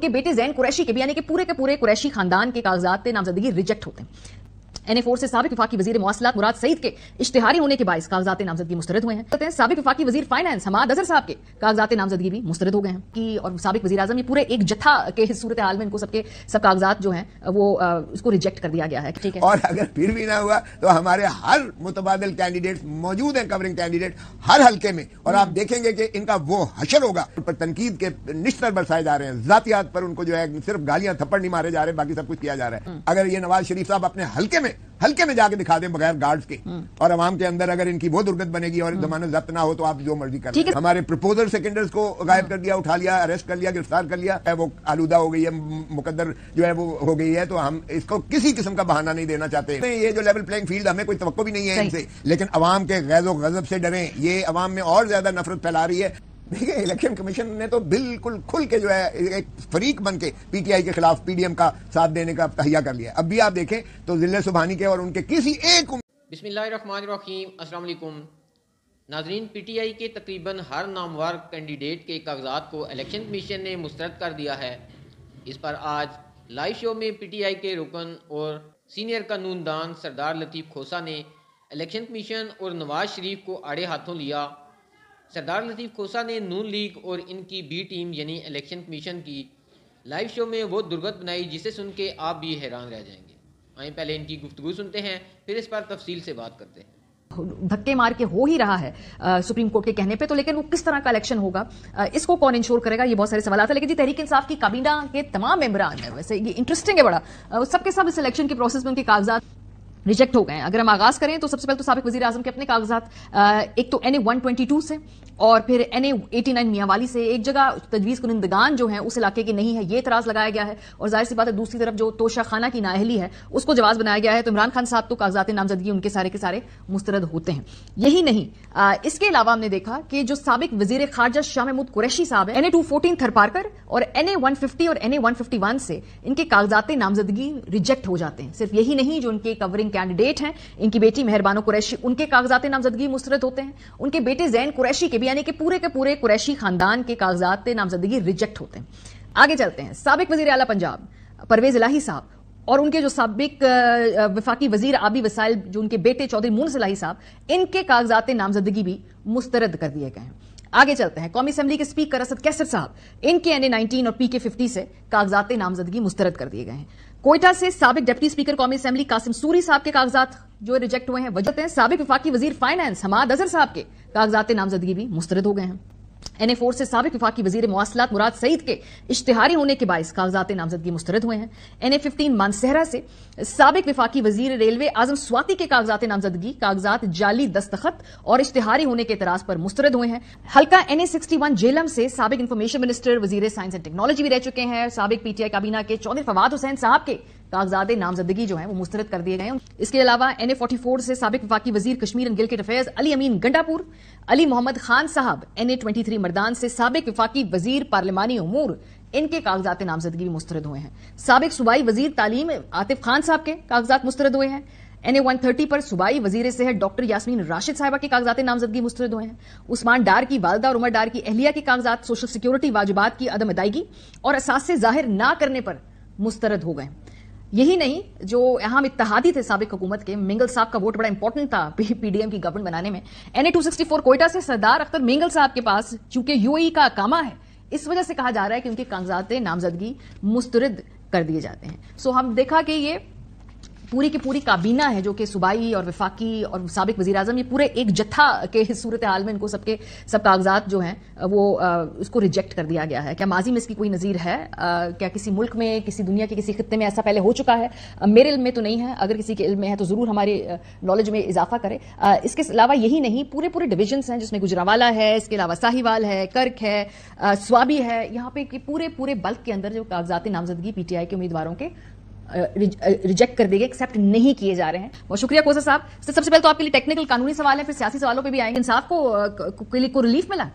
उनके बेटे जैन कुरैशी के भी यानी कि पूरे के पूरे कुरैशी खानदान के कागजात नामजदगी रिजेक्ट होते हैं एन फोर से सबक विफाक वजी मौसला मुराद सईद के इश्तेहारी होने के बायस कागजात नामजदगी मुस्तरद हुए हैं कहते हैं सबक विफाक वजी फाइनेंस हमाद अजहर साहब के कागजात नामजदगी भी मुस्तरद हो गए हैं कि और सबक वजी अजम ये पूरे एक जत्था के सूरत हाल में इनको सबके सब कागजात जो है वो उसको रिजेक्ट कर दिया गया है ठीक है और अगर फिर भी ना हुआ तो हमारे हर मुतबादल कैंडिडेट मौजूद हैं कवरिंग कैंडिडेट हर हल्के में और आप देखेंगे कि इनका वो हशर होगा उन पर तनकीद के निश्तर बरसाए जा रहे हैं जातियात पर उनको जो है सिर्फ गालियां थप्पड़ नहीं मारे जा रहे बाकी सब कुछ किया जा रहा है हम्म। अगर ये नवाज शरीफ साहब अपने हल्के में हल्के में जाके दिखा दें बगैर गार्ड्स के हम्म। और आवाम के अंदर अगर इनकी वो दुर्गत बनेगी और हम्म। जमानत जब्त ना हो तो आप जो मर्जी कर हमारे प्रपोजल सेकेंडर्स को गायब हम्म। कर दिया उठा लिया अरेस्ट कर लिया गिरफ्तार कर लिया वो आलूदा हो गई है मुकदर जो है वो हो गई है तो हम इसको किसी किस्म का बहाना नहीं देना चाहते ये जो लेवल प्लेइंग फील्ड हमें कोई तो भी नहीं है इनसे लेकिन अवाम के गैजो गजब से डरें ये अवाम में और ज्यादा नफरत फैला रही है देखिए इलेक्शन कमीशन ने तो बिल्कुल खुल के जो है एक फरीक बन के पीटीआई के खिलाफ पीडीएम का साथ देने का तहिया कर लिया अब भी आप देखें तो जिले सुबहानी के और उनके किसी एक अस्सलाम वालेकुम नाजरीन पीटीआई के तकरीबन हर नामवार कैंडिडेट के कागजात को इलेक्शन कमीशन ने मुस्तरद कर दिया है इस पर आज लाइव शो में पीटीआई के रुकन और सीनियर कानूनदान सरदार लतीफ़ खोसा ने इलेक्शन कमीशन और नवाज शरीफ को आड़े हाथों लिया सरदार लतीफ़ खोसा ने नून लीग और इनकी बी टीम यानी इलेक्शन कमीशन की लाइव शो में वो दुर्गत बनाई जिसे सुन के आप भी हैरान रह जाएंगे आए पहले इनकी गुफ्तु सुनते हैं फिर इस पर तफसील से बात करते हैं धक्के मार के हो ही रहा है आ, सुप्रीम कोर्ट के कहने पे तो लेकिन वो किस तरह का इलेक्शन होगा आ, इसको कौन इंश्योर करेगा ये बहुत सारे सवाल आते हैं लेकिन जी तहरीक इंसाफ की काबीना के तमाम मेम्बरान है वैसे ये इंटरेस्टिंग है बड़ा सबके सब इस इलेक्शन के प्रोसेस में उनके कागजात रिजेक्ट हो गए अगर हम आगाज करें तो सबसे पहले तो सबक वजी अजम के अपने कागजात एक तो N A one twenty two से और फिर N A eighty nine Mianwali से एक जगह तजवीज कुनिंदगान जो है उस इलाके की नहीं है ये तराज लगाया गया है और जाहिर सी बात है दूसरी तरफ जो तोशा खाना की नाहली है उसको जवाब बनाया गया है तो इमरान खान साहब तो कागजात नामजदगी उनके सारे के सारे मुस्तरद होते हैं यही नहीं आ, इसके अलावा हमने देखा कि जो सबक वजीर खारजा शाह महमूद कुरैशी साहब है N A two fourteen Tharparkar और एन ए वन फिफ्टी और N A one fifty one से इनके कागजात नामजदगी रिजेक्ट हो जाते हैं सिर्फ यही नहीं जो उनके कवरिंग कैंडिडेट हैं इनकी बेटी मेहरबानो कुरैशी उनके कागजात नामजदगी मुस्तरद होते हैं उनके बेटे जैन कुरैशी के भी यानी कि पूरे के पूरे कुरैशी खानदान के कागजात नामजदगी रिजेक्ट होते हैं आगे चलते हैं सबक वजीर अला पंजाब परवेज इलाही साहब और उनके जो सबक वफाकी वजीर आबी वसाइल जो उनके बेटे चौधरी मून सलाही साहब इनके कागजात नामजदगी भी मुस्तरद कर दिए गए हैं आगे चलते हैं कौमी असम्बली के स्पीकर असद कैसर साहब इनके एन ए नाइनटीन और पी के फिफ्टी से कागजात नामजदगी मुस्तरद कर दिए गए हैं कोयटा से सबक डिप्टी स्पीकर कौमी असेंबली कासिम सूरी साहब के कागजात जो रिजेक्ट हुए हैं वजह सबक विफाकी वजीर फाइनेंस हमाद अजहर साहब के कागजात नामजदगी भी मुस्तरद हो गए हैं एन ए फोर से सबक विफाक की वजीर मवासलात मुराद सईद के इश्तहारी होने के बायस कागजात नामजदगी मुस्तरद हुए हैं एन ए फिफ्टीन मानसहरा से सबक विफाकी वजीर रेलवे आजम स्वाति के कागजात नामजदगी कागजात जाली दस्तखत और इश्तहारी होने के एतराज पर मुस्तरद हुए हैं हल्का N A sixty one Jhelum से सबक इन्फॉर्मेशन मिनिस्टर वजीर साइंस एंड टेक्नोलॉजी भी रह चुके हैं सबक पीटीआई काबीना के चौधरी फवाद हुसैन साहब के कागजात नामजदगी जो है वो मुस्तरद कर दिए गए इसके अलावा एन ए फोर्टी फोर से सबक वफाकी वजीर कश्मीर एंड गिलगिट अफेयर्स अली अमीन गंडापुर अली मोहम्मद खान साहब N A twenty three Mardan से सबक वफाकी वजीर पार्लिमानी उमूर इनके कागजात नामजदगी भी मुस्तरद हुए हैं सबक सूबाई वजीर तालीम आतिफ खान साहब के कागजात मुस्तरद हुए हैं एन ए वन थर्टी पर सूबाई वजीर सेहत डॉक्टर यासमीन राशिद साहबा के कागजात नामजदगी मुस्तरद हुए हैं उस्मान डार की वालदा और उमर डार की अहलिया के कागजात सोशल सिक्योरिटी वाजिबात की अदम अदायगी और असास से जाहिर ना करने पर मुस्तरद हो गए यही नहीं जो अहम इतिहादी थे सबक हुकूमत के मेंगल साहब का वोट बड़ा इंपॉर्टेंट था पीडीएम की गवर्नमेंट बनाने में एन ए कोयटा से सरदार अख्तर मिंगल साहब के पास चूंकि यूएई e का कामा है इस वजह से कहा जा रहा है कि उनकी कागजात नामजदगी मुस्तरद कर दिए जाते हैं सो हम देखा कि ये पूरी की पूरी काबीना है जो कि सूबाई और विफाकी और सबक वजी अजम ये पूरे एक जत्था के सूरत हाल में इनको सबके सब कागजात जो हैं वो उसको रिजेक्ट कर दिया गया है क्या माजी में इसकी कोई नज़ीर है क्या किसी मुल्क में किसी दुनिया के किसी खत्े में ऐसा पहले हो चुका है मेरे इल्म में तो नहीं है अगर किसी के इल्म में है तो ज़रूर हमारे नॉलेज में इजाफा करें इसके अलावा यही नहीं पूरे पूरे डिविजन्स हैं जिसमें गुजरावाला है इसके अलावा साहिवाल है कर्क है स्वाबी है यहाँ पे पूरे पूरे बल्क के अंदर जो कागजात नामजदगी पीटीआई के उम्मीदवारों के रिजेक्ट कर देंगे एक्सेप्ट नहीं किए जा रहे हैं बहुत शुक्रिया कोसा साहब सर तो सबसे पहले तो आपके लिए टेक्निकल कानूनी सवाल है फिर सियासी सवालों पर भी आएंगे इंसाफ को के लिए को रिलीफ मिला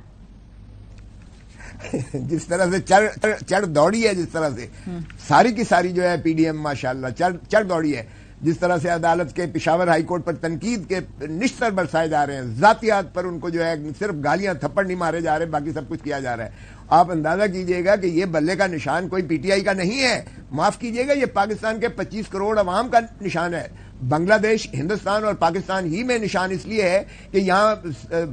जिस तरह से चढ़ चढ़ दौड़ी है जिस तरह से हम्म। सारी की सारी जो है पीडीएम माशाला चढ़ चढ़ दौड़ी है जिस तरह से अदालत के पिशावर हाईकोर्ट पर तनकीद के निश्तर बरसाए जा रहे हैं जातियात पर उनको जो है सिर्फ गालियां थप्पड़ नहीं मारे जा रहे बाकी सब कुछ किया जा रहा है आप अंदाजा कीजिएगा कि ये बल्ले का निशान कोई पीटीआई का नहीं है माफ कीजिएगा ये पाकिस्तान के 25 करोड़ अवाम का निशान है बांग्लादेश हिंदुस्तान और पाकिस्तान ही में निशान इसलिए है कि यहाँ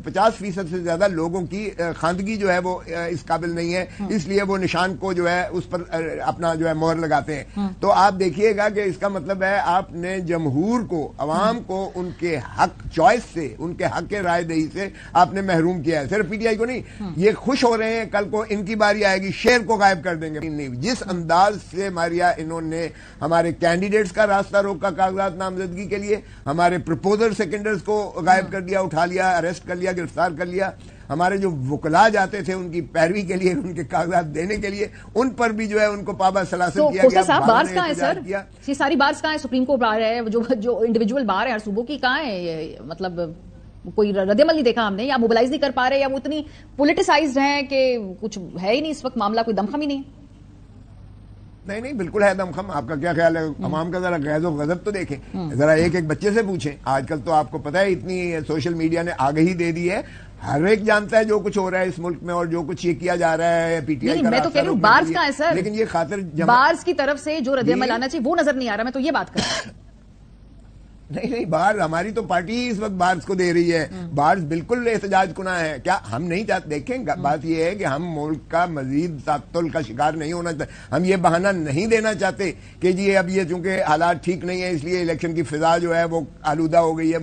पचास फीसद से ज्यादा लोगों की खानदगी जो है वो इस काबिल नहीं है हम्म। इसलिए वो निशान को जो है उस पर अपना जो है मोहर लगाते हैं हम्म। तो आप देखिएगा कि इसका मतलब है आपने जमहूर को अवाम हम्म। को उनके हक चॉइस से उनके हक के रायदेही से आपने महरूम किया है सिर्फ पीटीआई को नहीं ये खुश हो रहे हैं कल को इनकी बारी आएगी शेर को गायब कर देंगे जिस अंदाज से मारिया इन्होंने हमारे कैंडिडेट्स का रास्ता रोका कागजात नाम नामजदगी के लिए हमारे प्रपोजल सेकेंडर्स को गायब हाँ। कर दिया उठा लिया अरेस्ट कर लिया गिरफ्तार कर लिया हमारे जो वकला जाते थे उनकी पैरवी के लिए उनके कागजात देने के लिए उन पर भी जो है उनको पाबा सलासन तो किया गया साहब बार्स कहाँ है सर ये सारी बार्स कहाँ है सुप्रीम कोर्ट बार है जो जो इंडिविजुअल बार है हर सूबों की कहाँ है ये मतलब कोई रदेमल नहीं देखा हमने या मोबिलाइज नहीं कर पा रहे या वो इतनी पोलिटिसाइज है कि कुछ है ही नहीं इस वक्त मामला कोई दमखम ही नहीं नहीं नहीं बिल्कुल है दमखम आपका क्या ख्याल है हम्म। तमाम का जरा गैज और गजब तो देखें हम्म। जरा एक एक बच्चे से पूछें आजकल तो आपको पता है इतनी सोशल मीडिया ने आगे ही दे दी है हर एक जानता है जो कुछ हो रहा है इस मुल्क में और जो कुछ ये किया जा रहा है पीटीआई मैं तो कह रहा हूँ बार्स का है सर लेकिन ये खातर बार्स की तरफ से जो रद्द अमल आना चाहिए वो नजर नहीं आ रहा मैं तो ये बात कर रहा हूँ नहीं नहीं बार हमारी तो पार्टी इस वक्त बार्स को दे रही है हम्म। बार्स बिल्कुल एहतजाज कुना है क्या हम नहीं चाहते देखें हम्म। बात यह है कि हम मुल्क का मजीद तातुल का शिकार नहीं होना चाहते हम ये बहाना नहीं देना चाहते कि जी अब ये चूंकि हालात ठीक नहीं है इसलिए इलेक्शन की फिजा जो है वो आलूदा हो गई है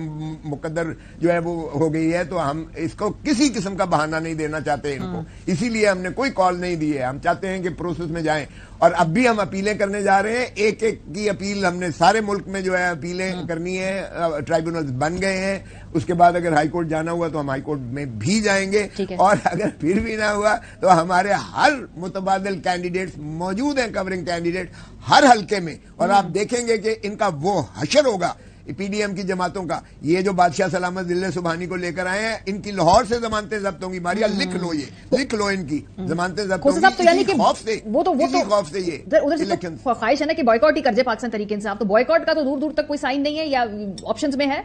मुकदर जो है वो हो गई है तो हम इसको किसी किस्म का बहाना नहीं देना चाहते इनको हम्म। इसीलिए हमने कोई कॉल नहीं दी है हम चाहते हैं कि प्रोसेस में जाए और अब भी हम अपीलें करने जा रहे हैं एक एक की अपील हमने सारे मुल्क में जो है अपीलें हाँ। करनी है ट्राइब्यूनल बन गए हैं उसके बाद अगर हाईकोर्ट जाना हुआ तो हम हाईकोर्ट में भी जाएंगे और अगर फिर भी ना हुआ तो हमारे हर मुतबादल कैंडिडेट्स मौजूद हैं कवरिंग कैंडिडेट हर हल्के में और हाँ। आप देखेंगे कि इनका वो हशर होगा पीडीएम की जमातों का ये जो बादशाह सलामत दिल्ली सुबहानी को लेकर आए हैं इनकी लाहौर से जमानते जब्त होंगी मारिया हम्म। लिख लो ये लिख लो इनकी जमानते जब्त होंगी तो, तो खौफ से ये तो ख्वाहिश है ना कि बॉयकॉट ही कर जाए पाकिस्तान तरीके से आप तो बॉयकॉट का तो दूर दूर तक कोई साइन नहीं है या ऑप्शन में है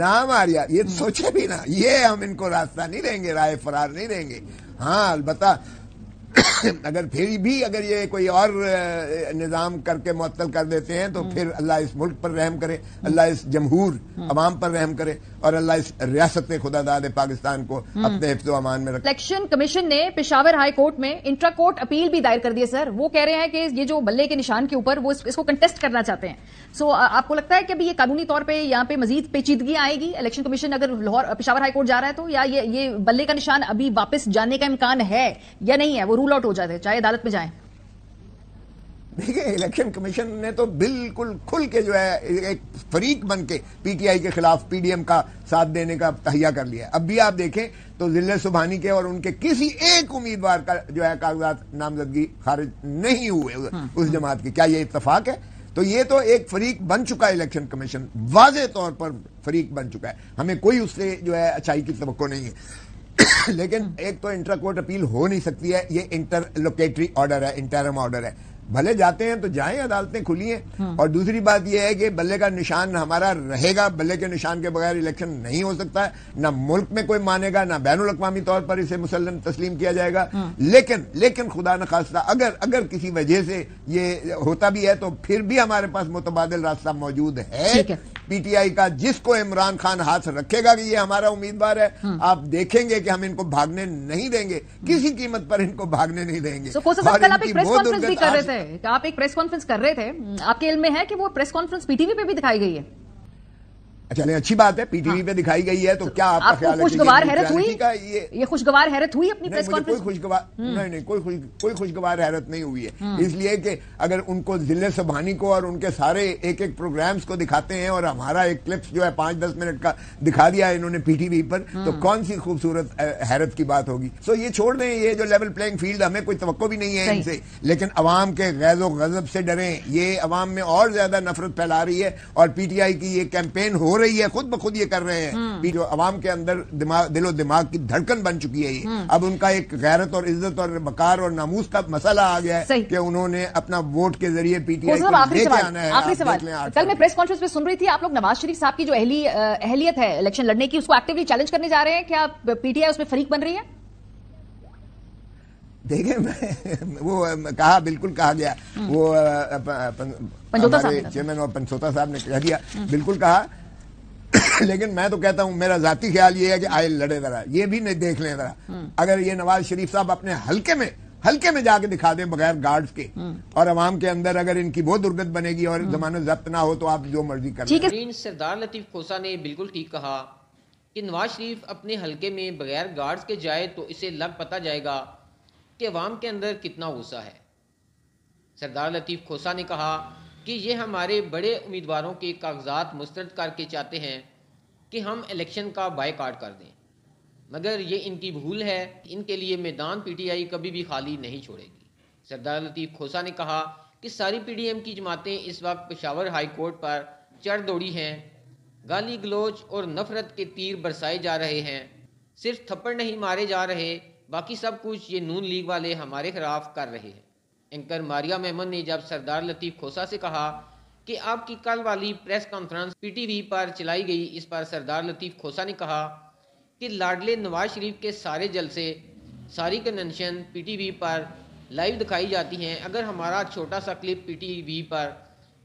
ना मारिया ये सोचे भी ना ये हम इनको रास्ता नहीं देंगे राय फरार नहीं देंगे हाँ अलबत्ता अगर फिर भी अगर ये कोई और निज़ाम करके मअतल कर देते हैं तो हम्म। फिर अल्लाह इस मुल्क पर रहम करे अल्लाह इस जमहूर हम्म। अवाम पर रहम करे और अल्लाह रियासत खुदादाद पाकिस्तान को हम्म। अपने अमान में इलेक्शन कमीशन ने पिशावर हाई कोर्ट में इंट्रा कोर्ट अपील भी दायर कर दी है सर वो कह रहे हैं कि ये जो बल्ले के निशान के ऊपर वो इसको कंटेस्ट करना चाहते हैं सो आ, आपको लगता है कि अभी ये कानूनी तौर पर यहाँ पे मजीद पेचीदगी आएगी इलेक्शन कमीशन अगर लाहौर पिशावर हाईकोर्ट जा रहा है तो या ये ये बल्ले का निशान अभी वापस जाने का इम्कान है या नहीं है वो रूल आउट हो जाते चाहे अदालत में जाए देखिए इलेक्शन कमीशन ने तो बिल्कुल खुल के जो है एक फरीक बन के पीटीआई के खिलाफ पीडीएम का साथ देने का तहिया कर लिया अब भी आप देखें तो जिले सुबहानी के और उनके किसी एक उम्मीदवार का जो है कागजात नामजदगी खारिज नहीं हुए हम्म, उस हम्म। जमात की क्या ये इतफाक है तो ये तो एक फरीक बन चुका है इलेक्शन कमीशन वाज तौर पर फरीक बन चुका है हमें कोई उससे जो है अच्छाई की तो नहीं है लेकिन हम्म। एक तो इंटर कोर्ट अपील हो नहीं सकती है ये इंटर लोकेटरी ऑर्डर है इंटरम ऑर्डर है भले जाते हैं तो जाएं अदालतें खुली हैं हम्म। और दूसरी बात यह है कि बल्ले का निशान हमारा रहेगा बल्ले के निशान के बगैर इलेक्शन नहीं हो सकता है ना मुल्क में कोई मानेगा ना बैन अवी तौर पर इसे मुसलम तस्लीम किया जाएगा हम्म। लेकिन लेकिन खुदा न खासा अगर अगर किसी वजह से ये होता भी है तो फिर भी हमारे पास मुतबादल रास्ता मौजूद है पीटीआई का जिसको इमरान खान हाथ रखेगा कि ये हमारा उम्मीदवार है हम्म। आप देखेंगे कि हम इनको भागने नहीं देंगे किसी कीमत पर इनको भागने नहीं देंगे so, आप एक प्रेस कॉन्फ्रेंस कर रहे थे आपके इल में है कि वो प्रेस कॉन्फ्रेंस पीटीवी पे भी दिखाई गई है चले अच्छा, अच्छी बात है पीटीवी हाँ। पे दिखाई गई है तो क्या आपका ख्याल खुशगवार हैरत हुई ये, ये खुशगवार हैरत हुई अपनी प्रेस कॉन्फ्रेंस कोई खुशगवार हम्म। नहीं नहीं कोई कोई खुशगवार हैरत नहीं हुई है हम्म। इसलिए कि अगर उनको जिले सभानी को और उनके सारे एक एक प्रोग्राम्स को दिखाते हैं और हमारा एक क्लिप्स जो है पांच दस मिनट का दिखा दिया इन्होंने पीटीवी पर तो हम्म। कौन सी खूबसूरत हैरत की बात होगी सो ये छोड़ दें ये जो लेवल प्लेइंग फील्ड हमें कोई तो भी नहीं है इनसे लेकिन अवाम के गैजो गजब से डरें ये अवाम में और ज्यादा नफरत फैला रही है और पीटीआई की ये कैंपेन हो रही है खुद ब खुद ये कर रहे हैं हम्म। जो आवाम के अंदर दिमाग दिलो दिमाग की धड़कन बन चुकी है ये हम्म। अब उनका एक गैरत और इज्जत और बकार और नामूस का मसला आ गया है कि उन्होंने अपना वोट के जरिए पीटीआई प्रेस कॉन्फ्रेंस में सुन रही थी आप लोग नवाज शरीफ साहब की जो अहलियत है इलेक्शन लड़ने की उसको एक्टिवली चैलेंज करने जा रहे हैं क्या पीटीआई उसमें फरीक बन रही है देखे मैं वो कहा बिल्कुल कहा गया हम्म। वो चेयरमैन और पंचोता साहब ने कह दिया बिल्कुल कहा लेकिन मैं तो कहता हूँ मेरा जाती ख्याल ये है कि आए लड़े जरा ये भी नहीं देख लें जरा हम्म। अगर ये नवाज शरीफ साहब अपने हल्के में हल्के में जाके दिखा दें बगैर गार्ड्स के हम्म। और अवाम के अंदर अगर इनकी बहुत दुर्गत बनेगी और हम्म। जमानत जब्त ना हो तो आप जो मर्जी कर सरदार लतीफ खोसा ने बिल्कुल ठीक कहा कि नवाज शरीफ अपने हल्के में बगैर गार्ड्स के जाए तो इसे लग पता जाएगा कि अवाम के अंदर कितना गुस्सा है सरदार लतीफ़ खोसा ने कहा कि ये हमारे बड़े उम्मीदवारों के कागजात मुस्तरद करके चाहते हैं कि हम इलेक्शन का बायकाट कर दें मगर ये इनकी भूल है इनके लिए मैदान पीटीआई कभी भी खाली नहीं छोड़ेगी सरदार लतीफ़ खोसा ने कहा कि सारी पीडीएम की जमातें इस वक्त पेशावर हाई कोर्ट पर चढ़ दौड़ी हैं गाली गलोच और नफरत के तीर बरसाए जा रहे हैं सिर्फ थप्पड़ नहीं मारे जा रहे बाकी सब कुछ ये नून लीग वाले हमारे खिलाफ कर रहे हैं एंकर मारिया मेमन ने जब सरदार लतीफ़ खोसा से कहा कि आपकी कल वाली प्रेस कॉन्फ्रेंस पीटीवी पर चलाई गई इस पर सरदार लतीफ़ खोसा ने कहा कि लाडले नवाज शरीफ के सारे जलसे सारी कन्वेंशन पीटीवी पर लाइव दिखाई जाती हैं अगर हमारा छोटा सा क्लिप पीटीवी पर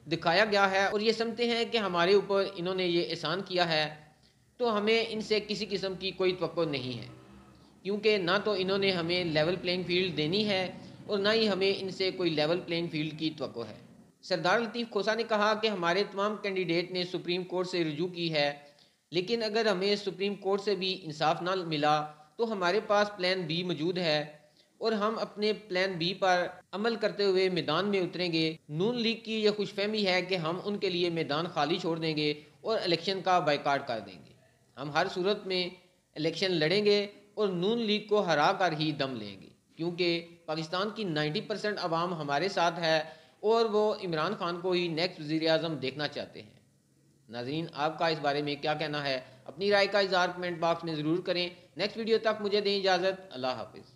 दिखाया गया है और ये समझते हैं कि हमारे ऊपर इन्होंने ये एहसान किया है तो हमें इनसे किसी किस्म की कोई तो नहीं है क्योंकि ना तो इन्होंने हमें लेवल प्लेइंग फील्ड देनी है और ना ही हमें इनसे कोई लेवल प्लेइंग फील्ड की तो है सरदार लतीफ़ खोसा ने कहा कि हमारे तमाम कैंडिडेट ने सुप्रीम कोर्ट से रजू की है लेकिन अगर हमें सुप्रीम कोर्ट से भी इंसाफ ना मिला तो हमारे पास प्लान बी मौजूद है और हम अपने प्लान बी पर अमल करते हुए मैदान में उतरेंगे नून लीग की यह खुशफहमी है कि हम उनके लिए मैदान खाली छोड़ देंगे और इलेक्शन का बाइकाट कर देंगे हम हर सूरत में इलेक्शन लड़ेंगे और नून लीग को हरा कर ही दम लेंगे क्योंकि पाकिस्तान की 90 परसेंट आवाम हमारे साथ है और वो इमरान खान को ही नेक्स्ट वज़ी अजम देखना चाहते हैं नाजीन आपका इस बारे में क्या कहना है अपनी राय का इजहार कमेंट बॉक्स में ज़रूर करें नेक्स्ट वीडियो तक मुझे दें इजाज़त अल्लाह हाफिज़